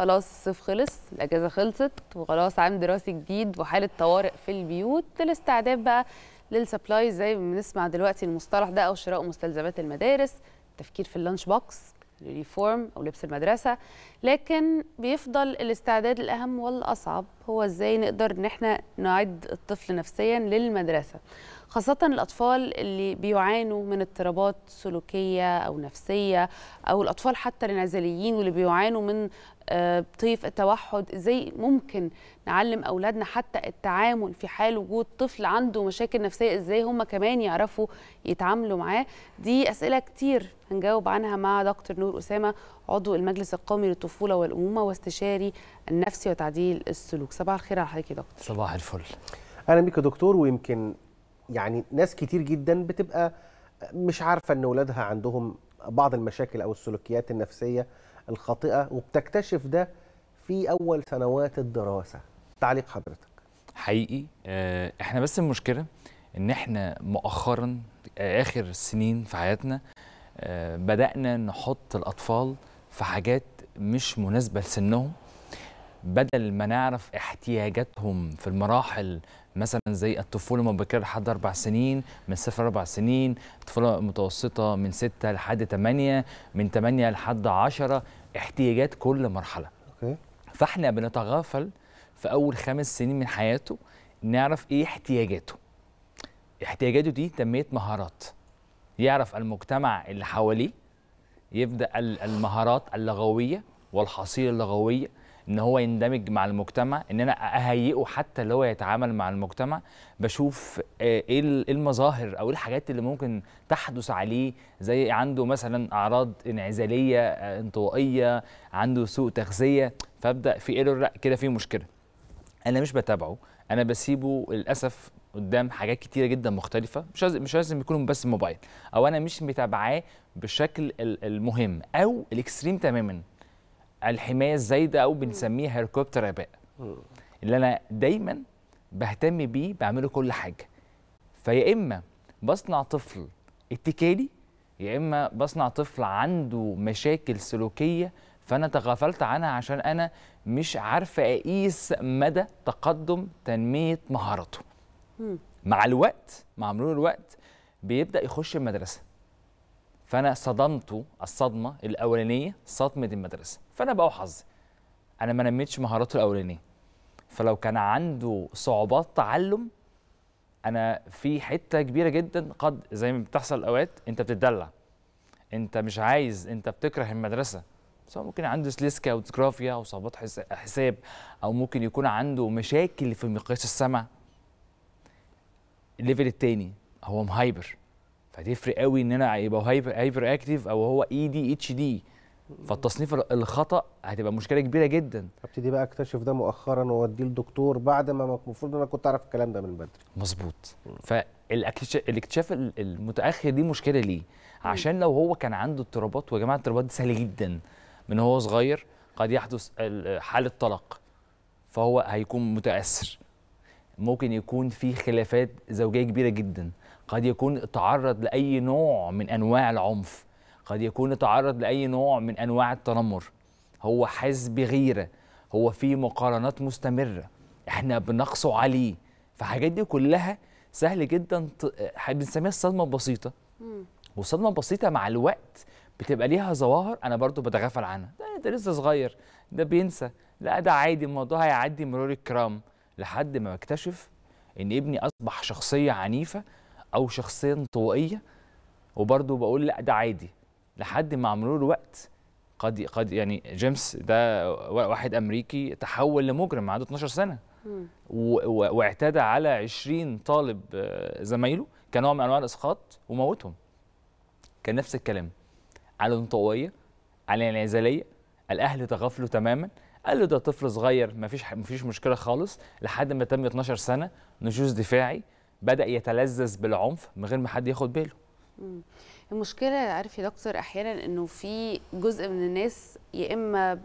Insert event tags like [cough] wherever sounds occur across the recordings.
خلاص الصيف خلص الاجازه خلصت وخلاص عام دراسي جديد وحاله طوارئ في البيوت الاستعداد بقى للسبلاي زي ما بنسمع دلوقتي المصطلح ده او شراء مستلزمات المدارس التفكير في اللانش بوكس اليونيفورم او لبس المدرسه لكن بيفضل الاستعداد الاهم والاصعب هو ازاي نقدر ان احنا نعد الطفل نفسيا للمدرسه خاصة الأطفال اللي بيعانوا من اضطرابات سلوكية أو نفسية أو الأطفال حتى الانعزاليين واللي بيعانوا من طيف آه، التوحد ازاي ممكن نعلم اولادنا حتى التعامل في حال وجود طفل عنده مشاكل نفسيه ازاي هم كمان يعرفوا يتعاملوا معاه دي اسئله كتير هنجاوب عنها مع دكتور نور اسامه عضو المجلس القومي للطفوله والامومه واستشاري النفسي وتعديل السلوك صباح الخير على حضرتك يا دكتور صباح الفل اهلا بيك يا دكتور ويمكن يعني ناس كتير جدا بتبقى مش عارفه ان اولادها عندهم بعض المشاكل او السلوكيات النفسيه الخاطئه وبتكتشف ده في اول سنوات الدراسه تعليق حضرتك حقيقي آه، احنا بس المشكله ان احنا مؤخرا اخر سنين في حياتنا آه، بدانا نحط الاطفال في حاجات مش مناسبه لسنهم بدل ما نعرف احتياجاتهم في المراحل مثلا زي الطفوله المبكره لحد اربع سنين من صفر اربع سنين الطفوله المتوسطه من سته لحد ثمانيه من ثمانيه لحد عشره احتياجات كل مرحله. أوكي. فاحنا بنتغافل في اول خمس سنين من حياته نعرف ايه احتياجاته. احتياجاته دي تنميه مهارات. يعرف المجتمع اللي حواليه يبدا المهارات اللغويه والحصيله اللغويه ان هو يندمج مع المجتمع ان انا اهيئه حتى اللي هو يتعامل مع المجتمع بشوف آه، إيه, ايه المظاهر او ايه الحاجات اللي ممكن تحدث عليه زي عنده مثلا اعراض انعزاليه آه، انطوائيه عنده سوء تغذيه فابدا في ايه لا كده في مشكله انا مش بتابعه انا بسيبه للاسف قدام حاجات كتيره جدا مختلفه مش لازم مش لازم يكون بس موبايل او انا مش متابعاه بالشكل المهم او الاكستريم تماما الحمايه الزايده او بنسميه هليكوبتر اباء اللي انا دايما بهتم بيه بعمله كل حاجه فيا اما بصنع طفل اتكالي يا اما بصنع طفل عنده مشاكل سلوكيه فانا تغافلت عنها عشان انا مش عارفه اقيس مدى تقدم تنميه مهاراته مع الوقت مع مرور الوقت بيبدا يخش المدرسه فانا صدمته الصدمه الاولانيه صدمه المدرسه فانا بقى وحظي انا ما نميتش مهاراته الاولانيه فلو كان عنده صعوبات تعلم انا في حته كبيره جدا قد زي ما بتحصل اوقات انت بتتدلع انت مش عايز انت بتكره المدرسه سواء ممكن عنده سليسكا او ديسكرافيا او صعوبات حساب او ممكن يكون عنده مشاكل في مقياس السمع الليفل الثاني هو مهايبر فتفرق قوي ان انا يبقى هايبر هايبر اكتيف او هو اي دي اتش دي فالتصنيف الخطا هتبقى مشكله كبيره جدا ابتدي بقى اكتشف ده مؤخرا واوديه لدكتور بعد ما المفروض ان انا كنت اعرف الكلام ده من بدري مظبوط فالاكتشاف المتاخر دي مشكله ليه عشان لو هو كان عنده اضطرابات ويا جماعه الاضطرابات دي سهله جدا من هو صغير قد يحدث حاله طلاق فهو هيكون متاثر ممكن يكون في خلافات زوجيه كبيره جدا قد يكون تعرض لاي نوع من انواع العنف قد يكون تعرض لاي نوع من انواع التنمر هو حاسس بغيره هو في مقارنات مستمره احنا بنقصه عليه فحاجات دي كلها سهل جدا بنسميها الصدمه البسيطه والصدمه البسيطه مع الوقت بتبقى ليها ظواهر انا برضو بتغافل عنها ده, ده لسه صغير ده بينسى لا ده عادي الموضوع هيعدي مرور الكرام لحد ما بكتشف ان ابني اصبح شخصيه عنيفه او شخصيه انطوائيه وبرضو بقول لا ده عادي لحد ما مرور الوقت قد قد يعني جيمس ده واحد امريكي تحول لمجرم عنده 12 سنه واعتدى على 20 طالب آه، زمايله كنوع من انواع الاسقاط وموتهم كان نفس الكلام على الانطوائيه على الانعزاليه الاهل تغافلوا تماما قال له ده طفل صغير ما فيش ما فيش مشكله خالص لحد ما تم 12 سنه نشوز دفاعي بدا يتلذذ بالعنف من غير ما حد ياخد باله المشكله عارف يا دكتور احيانا انه في جزء من الناس يا اما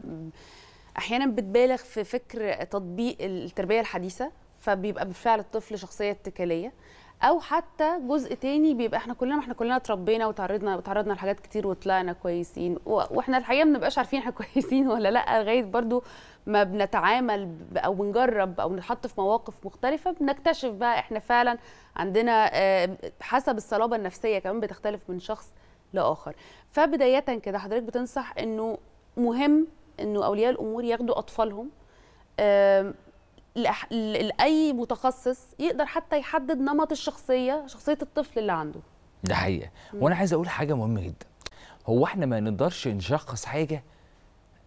احيانا بتبالغ في فكر تطبيق التربيه الحديثه فبيبقى بالفعل الطفل شخصيه اتكاليه او حتى جزء تاني بيبقى احنا كلنا احنا كلنا اتربينا وتعرضنا وتعرضنا لحاجات كتير وطلعنا كويسين واحنا الحقيقه ما بنبقاش عارفين احنا [laughs] كويسين ولا لا لغايه برضو ما بنتعامل او بنجرب او بنتحط في مواقف مختلفه بنكتشف بقى احنا فعلا عندنا آه، حسب الصلابه النفسيه كمان بتختلف من شخص لاخر فبدايه كده حضرتك بتنصح انه مهم انه اولياء الامور ياخدوا اطفالهم لاي متخصص يقدر حتى يحدد نمط الشخصيه شخصيه الطفل اللي عنده ده حقيقه وانا عايز اقول حاجه مهمه جدا هو احنا ما نقدرش نشخص حاجه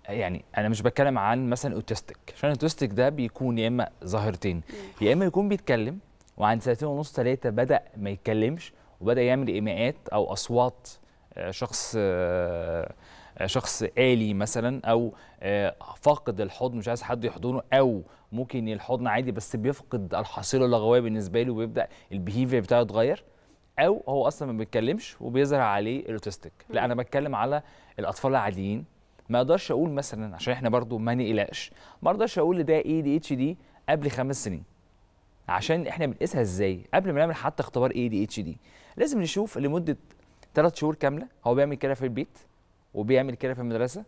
يعني انا مش بتكلم عن مثلا اوتستيك عشان الاوتستيك ده بيكون يا اما ظاهرتين يا اما يكون بيتكلم وعند سنتين ونص ثلاثه بدا ما يتكلمش وبدا يعمل ايماءات او اصوات آه، شخص آه، شخص آلي مثلا أو آه، فاقد الحضن مش عايز حد يحضنه أو ممكن الحضن عادي بس بيفقد الحصيلة اللغوية بالنسبة له وبيبدأ البيهيفير بتاعه يتغير أو هو أصلا ما بيتكلمش وبيظهر عليه الأوتستيك لا أنا بتكلم على الأطفال العاديين ما اقدرش اقول مثلا عشان احنا برضو ما نقلقش ما اقدرش اقول ده اي دي اتش دي قبل خمس سنين عشان احنا بنقيسها ازاي قبل ما نعمل حتى اختبار اي دي اتش دي لازم نشوف لمده ثلاث شهور كامله هو بيعمل كده في البيت وبيعمل كده في المدرسه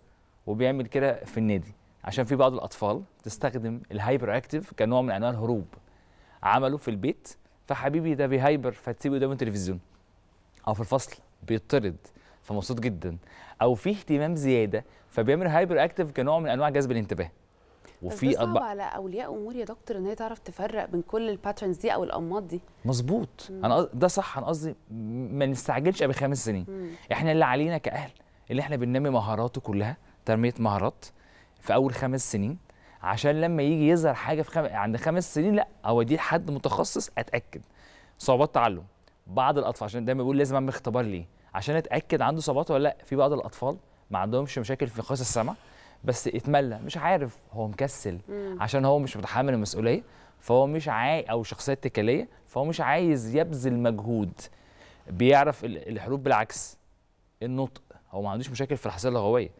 وبيعمل كده في النادي عشان في بعض الاطفال تستخدم الهايبر اكتيف كنوع من انواع الهروب عمله في البيت فحبيبي ده بيهايبر فتسيبه قدام التلفزيون او في الفصل بيطرد فمبسوط جدا او في اهتمام زياده فبيعمل هايبر اكتيف كنوع من انواع جذب الانتباه وفي صعب أطبع... على اولياء امور يا دكتور ان هي تعرف تفرق بين كل الباترنز دي او الانماط دي مظبوط انا ده صح انا قصدي ما نستعجلش قبل خمس سنين مم. احنا اللي علينا كاهل اللي احنا بننمي مهاراته كلها تنميه مهارات في اول خمس سنين عشان لما يجي يظهر حاجه في خم... عند خمس سنين لا اوديه لحد متخصص اتاكد صعوبات تعلم بعض الاطفال عشان دايما بيقول لازم اعمل اختبار ليه عشان اتاكد عنده صعوبات ولا لا في بعض الاطفال ما عندهمش مشاكل في قياس السمع بس اتملى مش عارف هو مكسل مم. عشان هو مش متحمل المسؤوليه فهو مش عاي او شخصيه اتكاليه فهو مش عايز يبذل مجهود بيعرف الحروب بالعكس النطق هو ما عندوش مشاكل في الحصيله اللغويه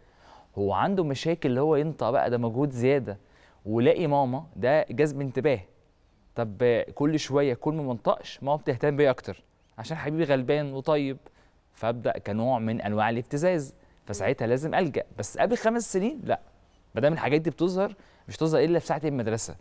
هو عنده مشاكل اللي هو ينطق بقى ده مجهود زياده ولاقي ماما ده جذب انتباه طب كل شويه كل ما منطقش ماما بتهتم بيا اكتر عشان حبيبي غلبان وطيب فابدا كنوع من انواع الابتزاز فساعتها لازم الجا بس قبل خمس سنين لا ما دام الحاجات دي بتظهر مش تظهر الا في ساعه المدرسه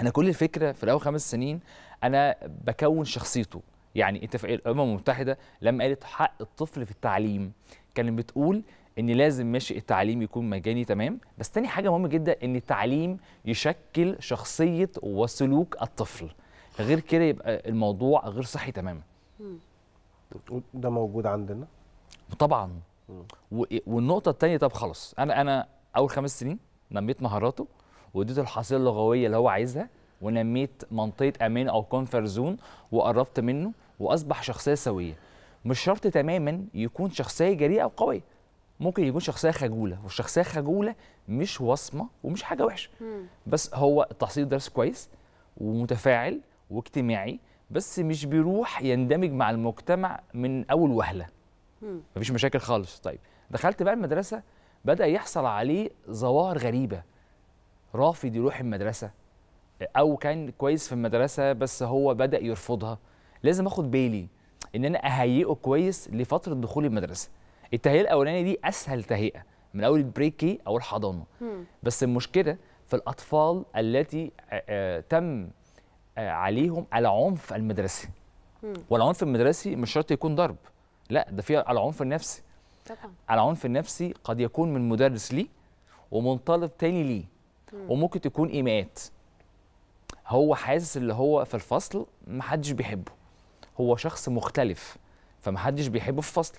انا كل الفكره في الاول خمس سنين انا بكون شخصيته يعني اتفاقيه الامم المتحده لما قالت حق الطفل في التعليم بتتكلم بتقول ان لازم ماشي التعليم يكون مجاني تمام بس تاني حاجه مهمه جدا ان التعليم يشكل شخصيه وسلوك الطفل غير كده يبقى الموضوع غير صحي تماما ده موجود عندنا طبعا والنقطه الثانيه طب خلاص انا انا اول خمس سنين نميت مهاراته واديته الحصيله اللغويه اللي هو عايزها ونميت منطقه امان او كونفرزون زون وقربت منه واصبح شخصيه سويه مش شرط تماما يكون شخصيه جريئه او قويه ممكن يكون شخصيه خجوله والشخصيه الخجوله مش وصمه ومش حاجه وحشه بس هو التحصيل درس كويس ومتفاعل واجتماعي بس مش بيروح يندمج مع المجتمع من اول وهله مفيش مشاكل خالص طيب دخلت بقى المدرسه بدا يحصل عليه ظواهر غريبه رافض يروح المدرسه او كان كويس في المدرسه بس هو بدا يرفضها لازم اخد بالي ان انا اهيئه كويس لفتره دخول المدرسه التهيئه الاولانيه دي اسهل تهيئه من اول البريكي او الحضانه بس المشكله في الاطفال التي آه، آه، تم آه، عليهم العنف المدرسي والعنف المدرسي مش شرط يكون ضرب لا ده في العنف النفسي طبعا العنف النفسي قد يكون من مدرس لي ومن طالب تاني ليه وممكن تكون ايماءات هو حاسس اللي هو في الفصل محدش بيحبه هو شخص مختلف فمحدش بيحبه في فصل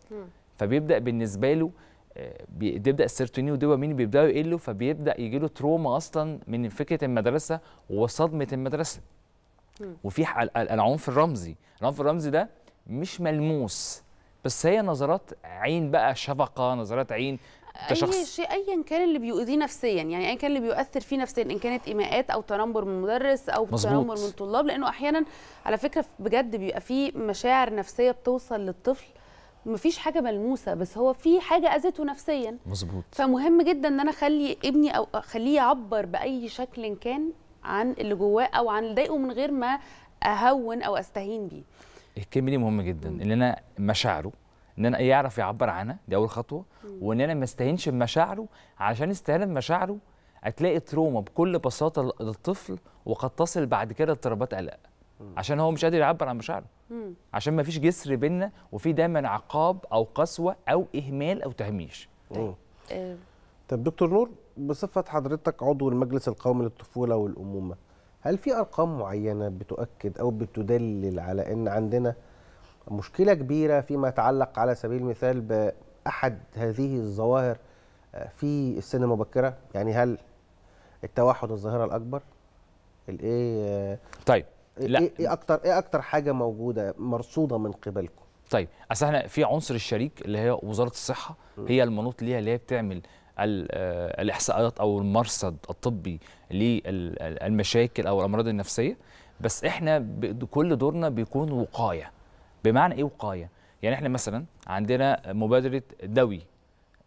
فبيبدا بالنسبه له آه، بيبدا السيرتونين والدوبامين بيبداوا يقلوا فبيبدا يجي له تروما اصلا من فكره المدرسه وصدمه المدرسه وفي العنف الرمزي العنف الرمزي ده مش ملموس بس هي نظرات عين بقى شفقه نظرات عين كشخص اي شيء ايا كان اللي بيؤذيه نفسيا يعني ايا كان اللي بيؤثر فيه نفسيا ان كانت ايماءات او تنمر من مدرس او تنمر من طلاب لانه احيانا على فكره بجد بيبقى في مشاعر نفسيه بتوصل للطفل مفيش حاجه ملموسه بس هو في حاجه اذته نفسيا مظبوط فمهم جدا ان انا اخلي ابني او اخليه يعبر باي شكل كان عن اللي جواه او عن اللي ضايقه من غير ما اهون او استهين بيه الكلمه دي مهمه جدا ان انا مشاعره ان انا يعرف يعبر عنها دي اول خطوه وان انا ما استهينش بمشاعره علشان استهانه بمشاعره هتلاقي تروما بكل بساطه للطفل وقد تصل بعد كده اضطرابات قلق عشان هو مش قادر يعبر عن مشاعره عشان ما فيش جسر بيننا وفي دايما عقاب او قسوه او اهمال او تهميش طب آه. طيب، دكتور نور بصفه حضرتك عضو المجلس القومي للطفوله والامومه هل في ارقام معينه بتؤكد او بتدلل على ان عندنا مشكله كبيره فيما يتعلق على سبيل المثال باحد هذه الظواهر آه، في السن المبكره يعني هل التوحد الظاهره الاكبر الايه طيب إيه، لا ايه اكتر ايه اكتر حاجه موجوده مرصوده من قبلكم طيب اصل احنا في عنصر الشريك اللي هي وزاره الصحه هي المنوط ليها اللي هي بتعمل آه، الاحصائيات او المرصد الطبي للمشاكل او الامراض النفسيه بس احنا كل دورنا بيكون وقايه بمعنى ايه وقايه يعني احنا مثلا عندنا مبادره دوي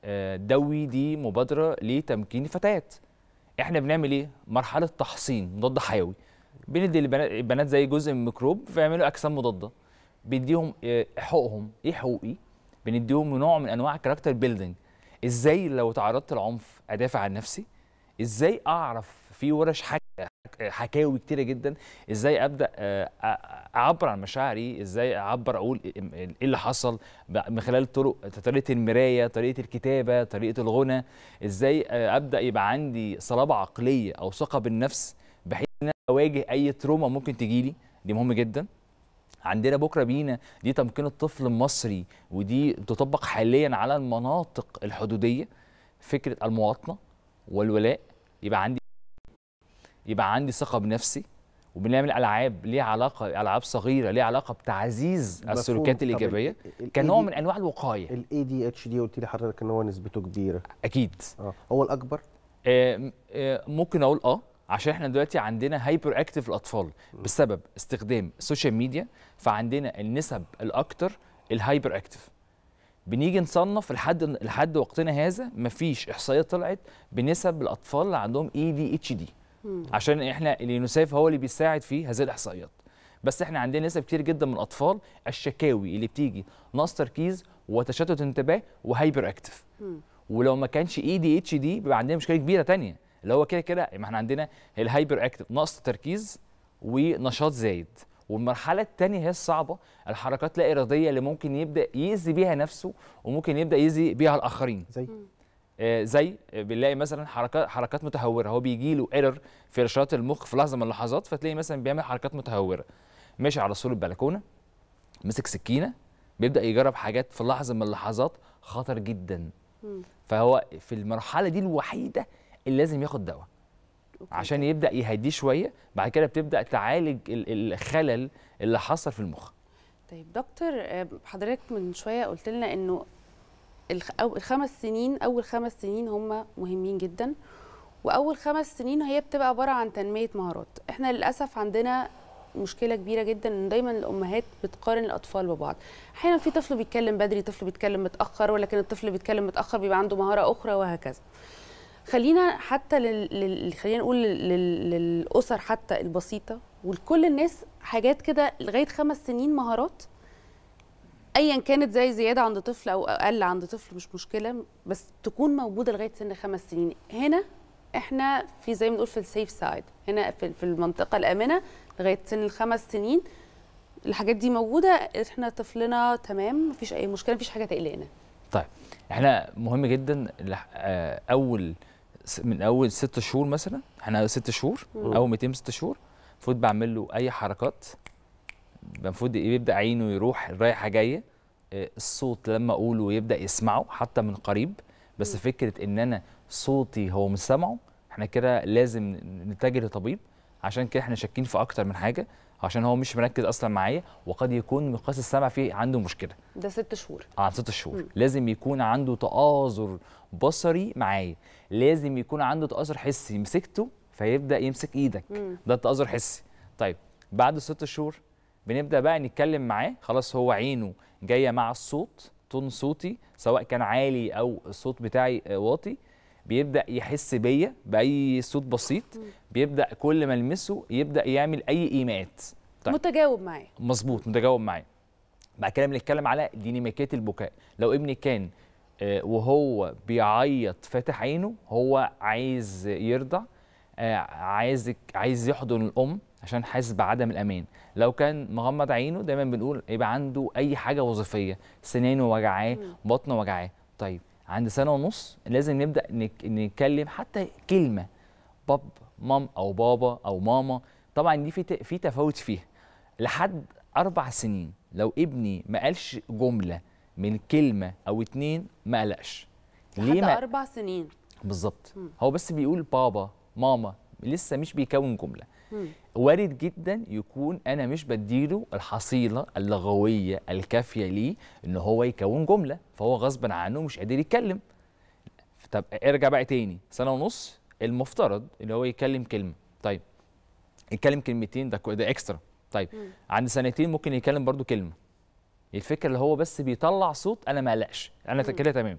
آه، دوي دي مبادره لتمكين الفتيات احنا بنعمل ايه مرحله تحصين مضاد حيوي بندي البنات زي جزء من الميكروب فيعملوا اجسام مضاده بنديهم آه، حقوقهم ايه حقوقي بنديهم نوع من انواع الكاركتر بيلدينج ازاي لو تعرضت لعنف ادافع عن نفسي ازاي اعرف في ورش حاجه حكاوي كتيره جدا ازاي ابدا آه، اعبر عن مشاعري ازاي اعبر اقول ايه, إيه اللي حصل من خلال طرق طريقه المرايه طريقه الكتابه طريقه الغنى ازاي آه، ابدا يبقى عندي صلابه عقليه او ثقه بالنفس بحيث ان انا اواجه اي تروما ممكن تجيلي دي مهم جدا عندنا بكره بينا دي تمكين الطفل المصري ودي تطبق حاليا على المناطق الحدوديه فكره المواطنه والولاء يبقى عندي يبقى عندي ثقه بنفسي وبنعمل العاب ليها علاقه العاب صغيره ليها علاقه بتعزيز السلوكيات الايجابيه كنوع من انواع الوقايه الاي دي اتش دي قلت لي حضرتك ان هو نسبته كبيره اكيد اه هو الاكبر آه آه ممكن اقول اه عشان احنا دلوقتي عندنا هايبر اكتف الاطفال بسبب استخدام السوشيال ميديا فعندنا النسب الاكتر الهايبر اكتف بنيجي نصنف لحد لحد وقتنا هذا مفيش احصائيه طلعت بنسب الاطفال اللي عندهم اي دي اتش دي عشان احنا اليونسيف هو اللي بيساعد في هذه الاحصائيات بس احنا عندنا نسب كتير جدا من الاطفال الشكاوي اللي بتيجي نقص تركيز وتشتت انتباه وهايبر اكتف ولو ما كانش اي دي اتش دي بيبقى عندنا مشكله كبيره تانية اللي هو كده كده ما احنا عندنا الهايبر اكتف نقص تركيز ونشاط زايد والمرحله الثانيه هي الصعبه الحركات لا اراديه اللي ممكن يبدا يأذي بيها نفسه وممكن يبدا يأذي بيها الاخرين زي آه، زي بنلاقي مثلا حركات حركات متهوره هو بيجي له ايرور في ارشادات المخ في لحظه من اللحظات فتلاقي مثلا بيعمل حركات متهوره ماشي على سور البلكونه مسك سكينه بيبدا يجرب حاجات في لحظه من اللحظات خطر جدا فهو في المرحله دي الوحيده اللي لازم ياخد دواء عشان يبدا يهديه شويه بعد كده بتبدا تعالج الخلل اللي حصل في المخ طيب دكتور آه، حضرتك من شويه قلت لنا انه الخمس سنين اول خمس سنين هم مهمين جدا واول خمس سنين هي بتبقى عباره عن تنميه مهارات احنا للاسف عندنا مشكله كبيره جدا ان دايما الامهات بتقارن الاطفال ببعض احيانا في طفل بيتكلم بدري طفل بيتكلم متاخر ولكن الطفل بيتكلم متاخر بيبقى عنده مهاره اخرى وهكذا خلينا حتى لل... خلينا نقول لل... للاسر حتى البسيطه ولكل الناس حاجات كده لغايه خمس سنين مهارات ايا كانت زي زياده عند طفل او اقل عند طفل مش مشكله بس تكون موجوده لغايه سن خمس سنين هنا احنا في زي ما بنقول في السيف سايد هنا في المنطقه الامنه لغايه سن الخمس سنين الحاجات دي موجوده احنا طفلنا تمام مفيش اي مشكله مفيش حاجه تقلقنا طيب احنا مهم جدا آه، اول من اول ست شهور مثلا احنا ست شهور اول 200 ست شهور المفروض بعمل له اي حركات المفروض يبدا عينه يروح رايحه جايه آه، الصوت لما اقوله يبدا يسمعه حتى من قريب بس فكره ان انا صوتي هو مش سامعه احنا كده لازم نتجه لطبيب عشان كده احنا شاكين في اكتر من حاجه عشان هو مش مركز اصلا معايا وقد يكون مقياس السمع فيه عنده مشكله ده ست شهور اه ست شهور مم. لازم يكون عنده تآزر بصري معايا لازم يكون عنده تآزر حسي مسكته فيبدا يمسك ايدك مم. ده تآزر حسي طيب بعد ست شهور بنبدا بقى نتكلم معاه خلاص هو عينه جايه مع الصوت تون صوتي سواء كان عالي او الصوت بتاعي آه، واطي بيبدا يحس بيا باي صوت بسيط بيبدا كل ما المسه يبدا يعمل اي ايماءات طيب. متجاوب معايا مظبوط متجاوب معايا بعد كده بنتكلم على ديناميكيه البكاء لو ابني كان آه، وهو بيعيط فاتح عينه هو عايز يرضع آه، عايز عايز يحضن الام عشان حاسس بعدم الامان لو كان مغمض عينه دايما بنقول يبقى عنده اي حاجه وظيفيه سنانه وجعاه بطنه وجعاه طيب عند سنه ونص لازم نبدا نتكلم حتى كلمه باب مام او بابا او ماما طبعا دي في في تفاوت فيها لحد اربع سنين لو ابني ما قالش جمله من كلمه او اتنين ما قلقش ليه ما اربع سنين بالظبط هو بس بيقول بابا ماما لسه مش بيكون جمله وارد جدا يكون انا مش بديله الحصيله اللغويه الكافيه ليه ان هو يكون جمله فهو غصبا عنه مش قادر يتكلم طب ارجع بقى تاني سنه ونص المفترض ان هو يتكلم كلمه طيب يتكلم كلمتين ده ده اكسترا طيب مم. عند سنتين ممكن يتكلم برضو كلمه الفكره اللي هو بس بيطلع صوت انا ما اقلقش انا كده تمام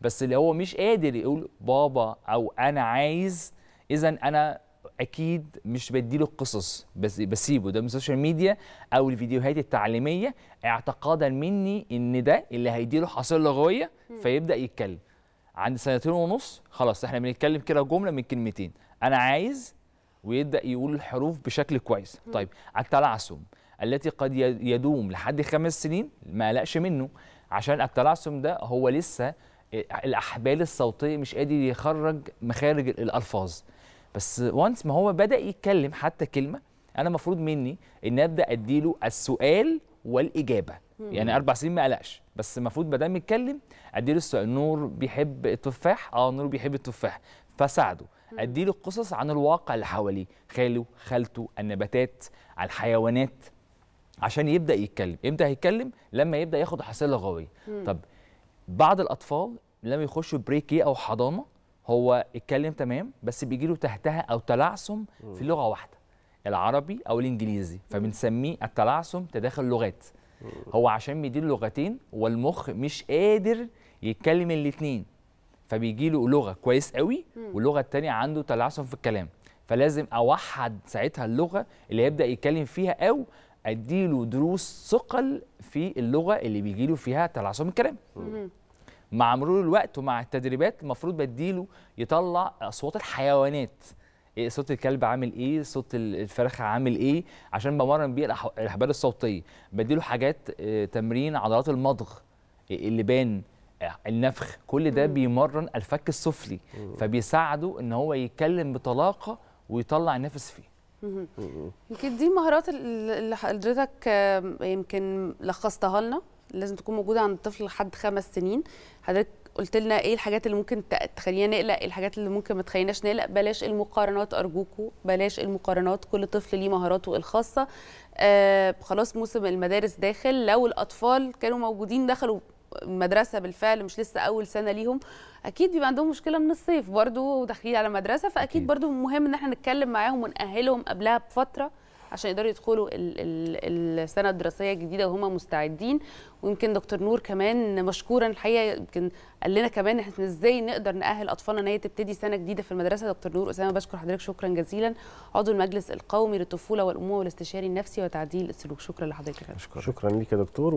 بس اللي هو مش قادر يقول بابا او انا عايز اذا انا اكيد مش بديله القصص بس بسيبه قدام السوشيال ميديا او الفيديوهات التعليميه اعتقادا مني ان ده اللي هيديله حصيله لغويه فيبدا يتكلم عند سنتين ونص خلاص احنا بنتكلم كده جمله من كلمتين انا عايز ويبدا يقول الحروف بشكل كويس طيب التلعثم التي قد يدوم لحد خمس سنين ما قلقش منه عشان التلعثم ده هو لسه آه، الاحبال الصوتيه مش قادر يخرج مخارج الالفاظ بس وانس ما هو بدا يتكلم حتى كلمه انا المفروض مني ان ابدا اديله السؤال والاجابه مم. يعني اربع سنين ما قلقش بس المفروض ما دام يتكلم اديله السؤال نور بيحب التفاح اه نور بيحب التفاح فساعده اديله قصص عن الواقع اللي حواليه خاله خالته النباتات الحيوانات عشان يبدا يتكلم امتى هيتكلم لما يبدا ياخد حصيله غويه طب بعض الاطفال لما يخشوا بريكي او حضانه هو اتكلم تمام بس بيجي له تحتها او تلعثم في لغه واحده العربي او الانجليزي فبنسميه التلعثم تداخل لغات هو عشان بيدير لغتين والمخ مش قادر يتكلم الاثنين فبيجي له لغه كويس قوي واللغه الثانيه عنده تلعثم في الكلام فلازم اوحد ساعتها اللغه اللي هيبدا يتكلم فيها او اديله دروس ثقل في اللغه اللي بيجي له فيها تلعثم الكلام مع مرور الوقت ومع التدريبات المفروض بديله يطلع اصوات الحيوانات إيه صوت الكلب عامل ايه صوت الفرخه عامل ايه عشان بمرن بيه الاحبال الصوتيه بديله حاجات آه، تمرين عضلات المضغ إيه، اللبان آه، النفخ كل ده بيمرن الفك السفلي فبيساعده ان هو يتكلم بطلاقه ويطلع النفس فيه يمكن دي مهارات اللي حضرتك يمكن لخصتها لنا لازم تكون موجوده عند الطفل لحد خمس سنين حضرتك قلت لنا ايه الحاجات اللي ممكن تخلينا نقلق إيه الحاجات اللي ممكن ما تخليناش نقلق بلاش المقارنات ارجوكوا بلاش المقارنات كل طفل ليه مهاراته الخاصه آه خلاص موسم المدارس داخل لو الاطفال كانوا موجودين دخلوا المدرسه بالفعل مش لسه اول سنه ليهم اكيد بيبقى عندهم مشكله من الصيف برضو وداخلين على مدرسه فاكيد أكيد. برضو مهم ان احنا نتكلم معاهم ونأهلهم قبلها بفتره عشان يقدروا يدخلوا السنه الدراسيه الجديده وهم مستعدين ويمكن دكتور نور كمان مشكورا الحقيقه يمكن قال لنا كمان احنا ازاي نقدر ناهل اطفالنا ان هي تبتدي سنه جديده في المدرسه دكتور نور اسامه بشكر حضرتك شكرا جزيلا عضو المجلس القومي للطفوله والامومه والاستشاري النفسي وتعديل السلوك شكرا لحضرتك شكرا, شكرا ليك يا دكتور